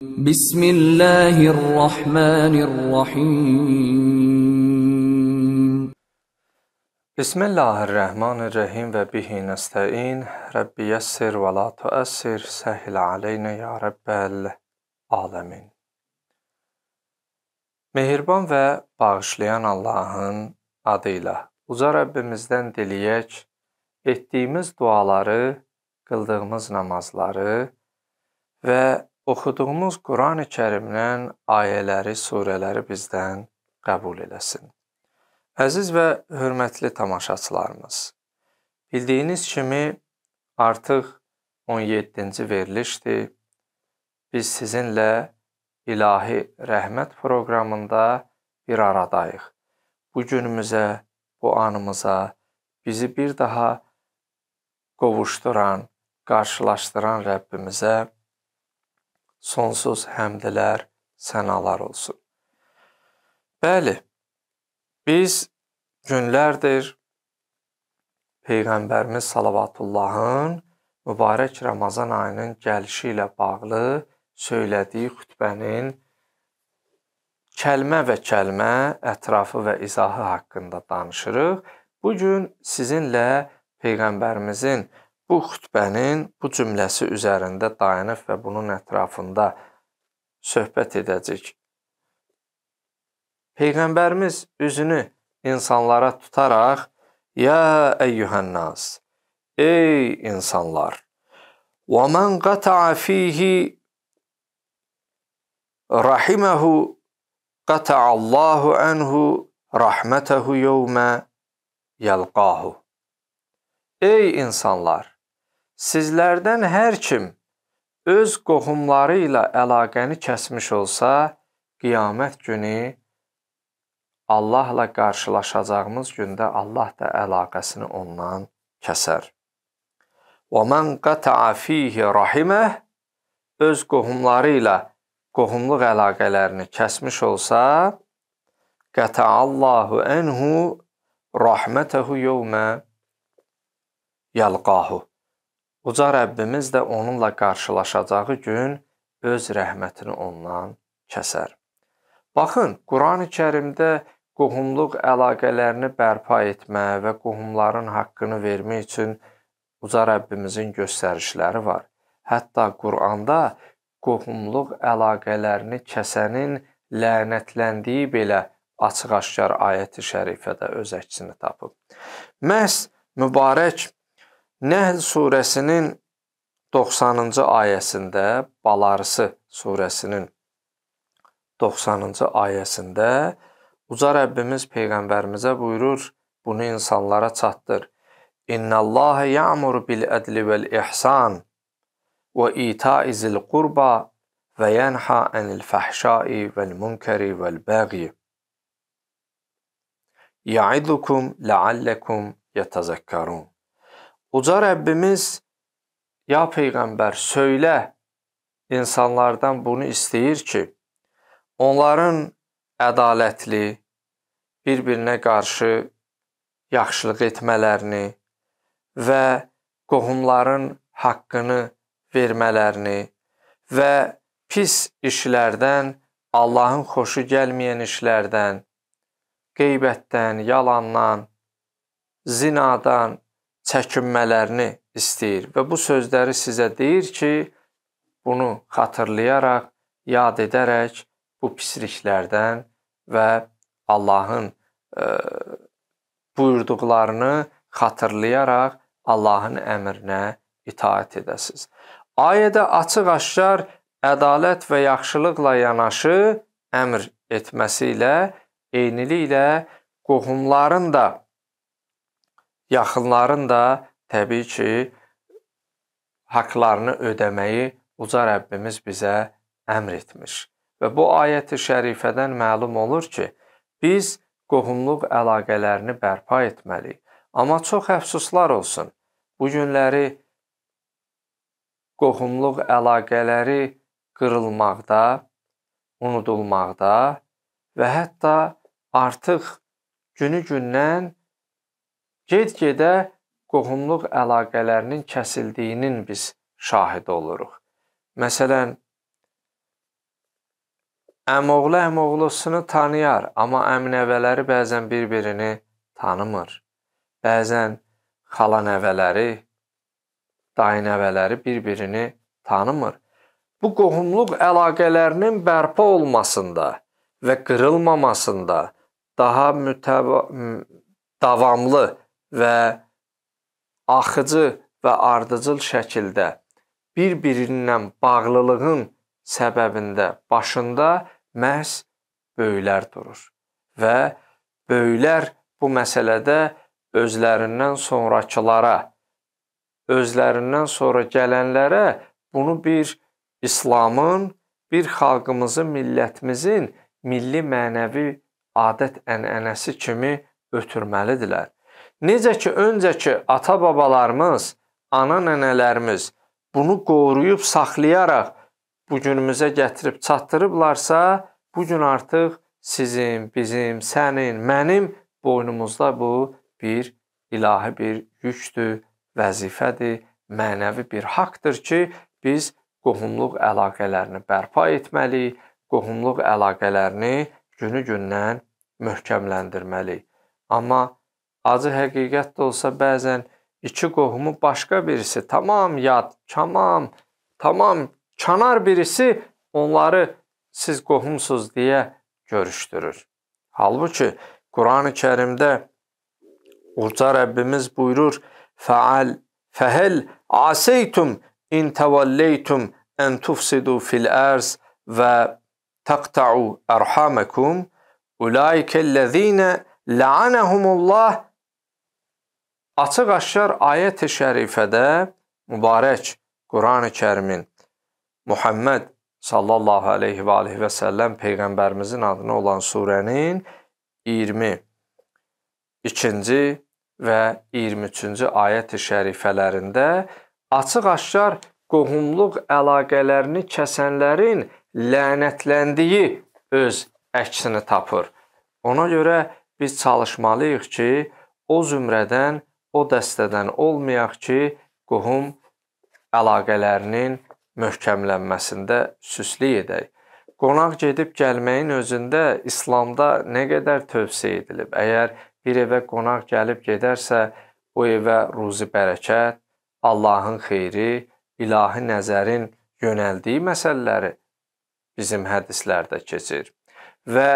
بسم الله الرحمن الرحيم بسم الله الرحمن الرحيم وبه نستعين رب يسر ولا تؤسر سهل علينا يا رب العالمين Mehriban və bağışlayan Allahın adıyla uca Rəbbimizdən diləyək, etdiyimiz duaları, qıldığımız namazları və Oxuduğumuz Qurani Kərimdən ayələri, surələri bizdən qəbul eləsin. Əziz və hörmətli tamaşaçılarımız, bildiyiniz kimi artıq 17-ci verilişdir. Biz sizinlə İlahi Rəhmət proqramında bir aradayıq. Bu günümüzə, bu anımıza bizi bir daha qovuşduran, qarşılaşdıran Rəbbimizə sonsuz həmdlər sənalar olsun. Bəli, biz günlərdir Peyğəmbərimiz salavatullahın mübarək Ramazan ayının gəlişi ilə bağlı söylədiyi xütbənin kəlmə və kəlmə ətrafı və izahı haqqında danışırıq. Bu gün sizinlə Peyğəmbərimizin Bu xutbənin bu cümləsi üzərində dayanıb və bunun ətrafında söhbət edəcək. Peyğəmbərimiz üzünü insanlara tutaraq: "Ya eyyuhannas, ey insanlar, və men qata'a fihi rahimehu qata'a Allahu anhu rahmetehu yevme yalqahu." Ey insanlar, Sizlərdən hər kim öz qohumları ilə əlaqəni kəsmiş olsa, qiyamət günü Allahla qarşılaşacağımız gündə Allah da əlaqəsini ondan kəsər. Və mən qata'a fihi rahiməh öz qohumları ilə qohumluq əlaqələrini kəsmiş olsa, qata'allahu enhu rahmətəhu yevmə yalqahu. Uca Rəbbimiz də onunla qarşılaşacağı gün öz rəhmətini ondan kəsər. Baxın, Qurani Kərimdə qohumluq əlaqələrini bərpa etmə və qohumların haqqını vermək üçün Uca Rəbbimizin göstərişləri var. Hətta Quranda qohumluq əlaqələrini kəsənin lənətləndiyi belə açıq-aşkar ayəti şərifədə öz əksini tapıb. Məhz mübarək Nəhl surəsinin 90-cı ayəsində, Balarısı surəsinin 90-cı ayəsində Uca Rəbbimiz Peyğəmbərimizə buyurur, bunu insanlara çatdır. İnnəllâhe ya'mur bil-ədli vəl-ihsan və ita'i zil-qurba və yənha ənil-fəhşai vəl-münkəri vəl-bəğyi. Ya'idukum ləalləkum yətəzəkkərun. Uca Rəbbimiz, ya Peyğəmbər, söylə insanlardan bunu istəyir ki, onların ədalətli, bir-birinə qarşı yaxşılıq etmələrini və qohumların haqqını vermələrini və pis işlərdən, Allahın xoşu gəlməyən işlərdən, qeybətdən, yalandan, zinadan, çəkinmələrini istəyir və bu sözləri sizə deyir ki, bunu xatırlayaraq, yad edərək bu pisliklərdən və Allahın e, buyurduqlarını xatırlayaraq Allahın əmrinə itaat edəsiz. Ayədə açıq-aşkar ədalət və yaxşılıqla yanaşı əmr etməsi ilə eyniliklə qohumların da yaxınların da təbii ki, haqlarını ödəməyi uca Rəbbimiz bizə əmr etmiş. Və bu ayəti şərifədən məlum olur ki, biz qohumluq əlaqələrini bərpa etməliyik. Amma çox əfsuslar olsun. Bu günləri qohumluq əlaqələri qırılmaqda, unudulmaqda və hətta artıq günü-gündən Get-gedə qohumluq əlaqələrinin kəsildiyinin biz şahidi oluruq. Məsələn, əmoğlu əmoğlusunu tanıyar, amma əminəvələri bəzən bir-birini tanımır. Bəzən xala nəvələri, dayı nəvələri bir-birini tanımır. Bu qohumluq əlaqələrinin bərpa olmasında və qırılmamasında daha mütəv davamlı və axıcı və ardıcıl şəkildə bir-birindən bağlılığın səbəbində başında məhz böyüklər durur və böyüklər bu məsələdə özlərindən sonrakılara, özlərindən sonra gələnlərə bunu bir İslamın, bir xalqımızın, millətimizin milli mənəvi adət-ənənəsi kimi ötürməlidirlər. Necə ki, öncəki ata-babalarımız, ana-nənələrimiz bunu qoruyub, saxlayaraq bu günümüzə gətirib çatdırıblarsa, bu gün artıq sizin, bizim, sənin, mənim boynumuzda bu bir ilahi bir yükdür, vəzifədir, mənəvi bir haqqdır ki, biz qohumluq əlaqələrini bərpa etməliyik, qohumluq əlaqələrini günü-gündən möhkəmləndirməliyik. Amma acı həqiqət də olsa bəzən iki qohumu başqa birisi, tamam yad, tamam, tamam çanar birisi onları siz qohumsuz deyə görüşdürür. Halbuki Kur'an-ı Kərimdə Uca Rəbbimiz buyurur: "Fəal fəhəl asaytum in tawallaytum an tufsidu fil arz ve taqta'u arhamakum ulaikellezina la'anahumullah Açıq-aşkar ayət-i şərifədə mübarək Qurani Kərimin Muhammed sallallahu aleyhi və aleyhi və səlləm Peyğəmbərimizin adına olan surənin 22-ci və 23-cü ayət-i şərifələrində açıq-aşkar qohumluq əlaqələrini kəsənlərin lənətləndiyi öz əksini tapır. Ona görə biz çalışmalıyıq ki, o zümrədən o dəstədən olmayaq ki, qohum əlaqələrinin möhkəmlənməsində süstlük edək. Qonaq gedib gəlməyin özündə İslamda nə qədər tövsiyə edilib? Əgər bir evə qonaq gəlib gedərsə, o evə ruzi bərəkət, Allahın xeyri, ilahi nəzərin yönəldiyi məsələləri bizim hədislərdə keçir. Və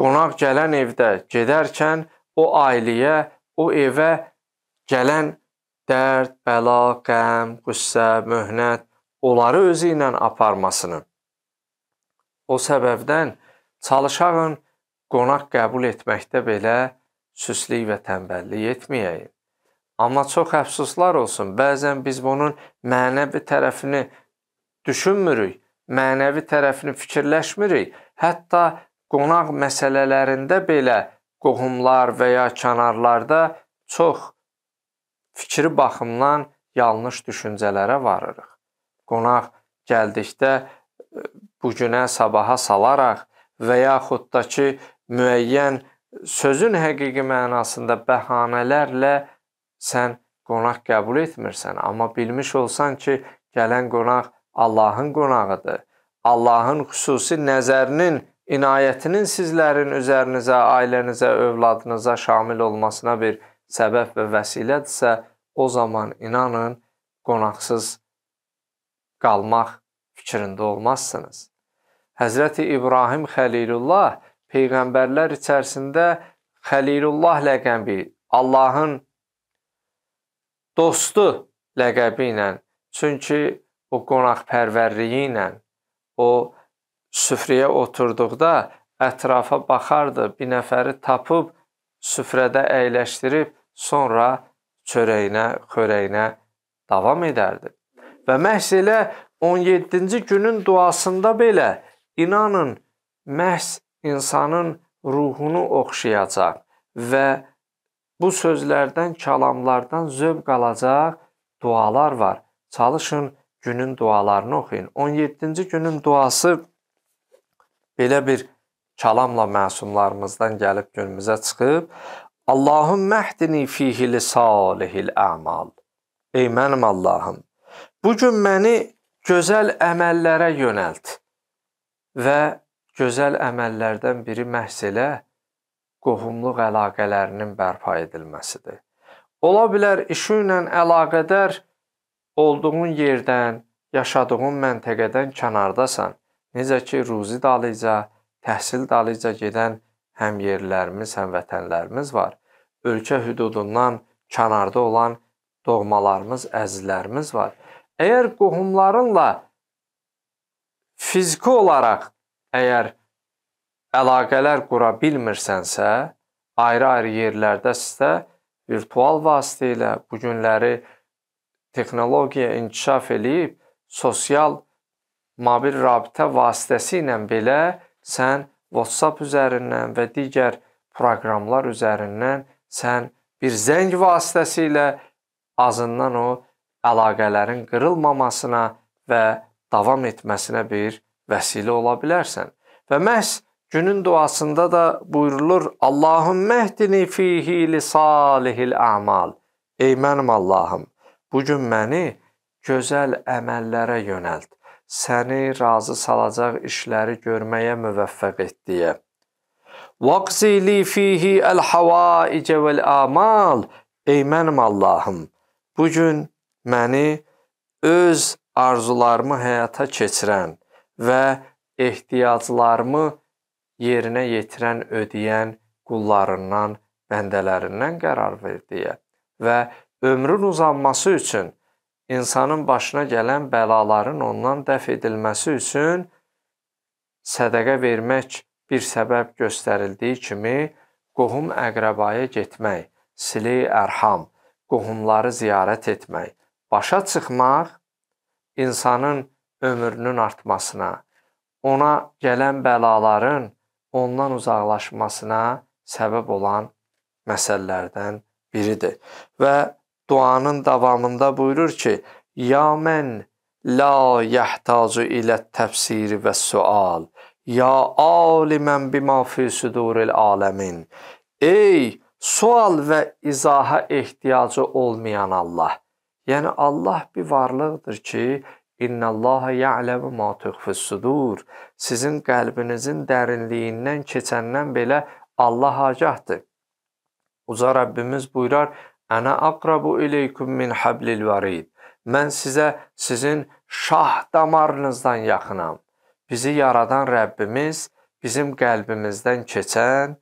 qonaq gələn evdə gedərkən o ailəyə, o evə gələn dərd, bəla, qəm, qüssə, möhnət onları özü ilə aparmasını. O səbəbdən çalışağın qonaq qəbul etməkdə belə süslik və tənbəllik etməyəyik. Amma çox əfsuslar olsun, bəzən biz bunun mənəvi tərəfini düşünmürük, mənəvi tərəfini fikirləşmirik. Hətta qonaq məsələlərində belə qohumlar və ya kənarlarda çox fikri baxımdan yanlış düşüncələrə varırıq. Qonaq gəldikdə e, bu günə sabaha salaraq və yaxud da ki müəyyən sözün həqiqi mənasında bəhanələrlə sən qonaq qəbul etmirsən, amma bilmiş olsan ki, gələn qonaq Allahın qonağıdır. Allahın xüsusi nəzərinin, inayətinin sizlərin üzərinizə, ailənizə, övladınıza şamil olmasına bir səbəb və vəsilədirsə, o zaman inanın, qonaqsız qalmaq fikrində olmazsınız. Həzrəti İbrahim Xəlilullah peyğəmbərlər içərisində Xəlilullah ləqəbi, Allahın dostu ləqəbi ilə, çünki o qonaqpərvərliyi ilə o süfrəyə oturduqda ətrafa baxardı, bir nəfəri tapıb süfrədə əyləşdirib sonra çörəyinə, xörəyinə davam edərdi. Və məhz elə 17-ci günün duasında belə inanın məhz insanın ruhunu oxşayacaq və bu sözlərdən, kəlamlardan zövq alacaq dualar var. Çalışın günün dualarını oxuyun. 17-ci günün duası belə bir kəlamla məsumlarımızdan gəlib günümüzə çıxıb Allahümmə əhdini fihili salihil əmal. Ey mənim Allahım, bugün məni gözəl əməllərə yönəlt və gözəl əməllərdən biri məhz elə qohumluq əlaqələrinin bərpa edilməsidir. Ola bilər işi ilə əlaqədar olduğun yerdən, yaşadığın məntəqədən kənardasan. Necə ki, ruzi dalıca, təhsil dalıca gedən həmyerlərimiz, həmvətənlərimiz var ölkə hüdudundan kənarda olan doğmalarımız, əzizlərimiz var. Əgər qohumlarınla fiziki olaraq əgər əlaqələr qura bilmirsənsə, ayrı-ayrı yerlərdəsisə, virtual vasitə ilə bu günləri texnologiya inkişaf eləyib, sosial mobil rabitə vasitəsi ilə belə sən WhatsApp üzərindən və digər proqramlar üzərindən sən bir zəng vasitəsilə azından o əlaqələrin qırılmamasına və davam etməsinə bir vəsilə ola bilərsən. Və məhz günün duasında da buyurulur: "Allahümmə hdini fihi li salihil a'mal." Ey mənim Allahım, bu gün məni gözəl əməllərə yönəlt. Səni razı salacaq işləri görməyə müvəffəq et deyə. Vaqsili fihi el-havaice vel-amal. Ey mənim Allahım, bu gün məni öz arzularımı həyata keçirən və ehtiyaclarımı yerinə yetirən, ödəyən qullarından, bəndələrindən qərar ver deyə və ömrün uzanması üçün insanın başına gələn bəlaların ondan dəf edilməsi üçün sədəqə vermək bir səbəb göstərildiyi kimi qohum əqrəbaya getmək, sili ərham, qohumları ziyarət etmək, başa çıxmaq insanın ömrünün artmasına, ona gələn bəlaların ondan uzaqlaşmasına səbəb olan məsələlərdən biridir. Və duanın davamında buyurur ki: "Ya men la yahtacu ilə təfsiri və sual." Ya alimən bimə fi suduril aləmin. Ey sual və izaha ehtiyacı olmayan Allah. Yəni Allah bir varlıqdır ki, innallaha ya'lemu ma tukhfis sudur. Sizin qəlbinizin dərinliyindən keçəndən belə Allah agahdır. Uca Rəbbimiz buyurar: "Ana aqrabu ileykum min hablil varid." Mən sizə sizin şah damarınızdan yaxınam bizi yaradan Rəbbimiz bizim qəlbimizdən keçən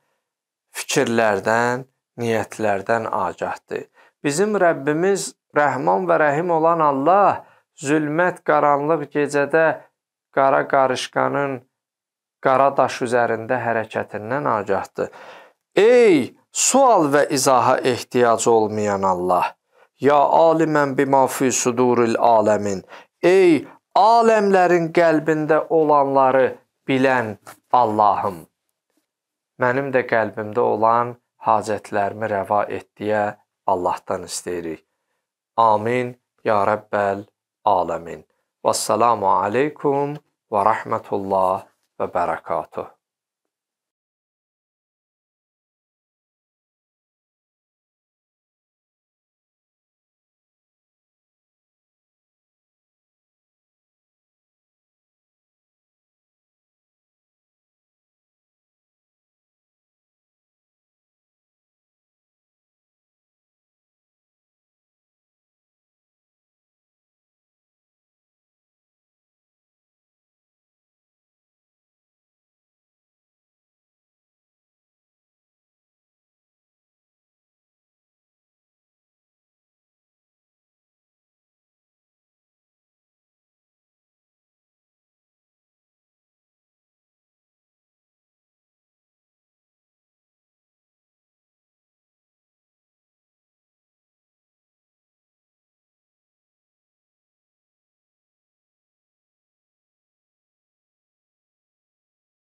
fikirlərdən, niyyətlərdən agahdır. Bizim Rəbbimiz Rəhman və Rəhim olan Allah zülmət qaranlıq gecədə qara qarışqanın qara daş üzərində hərəkətindən agahdır. Ey sual və izaha ehtiyacı olmayan Allah, ya alimən bima fi suduril aləmin. Ey aləmlərin qəlbində olanları bilən Allahım, mənim də qəlbimdə olan hacətlərimi rəva et deyə Allahdan istəyirik. Amin, ya Rəbbəl aləmin. Vəssalamu aleykum və rəhmətullah və bərəkatuh.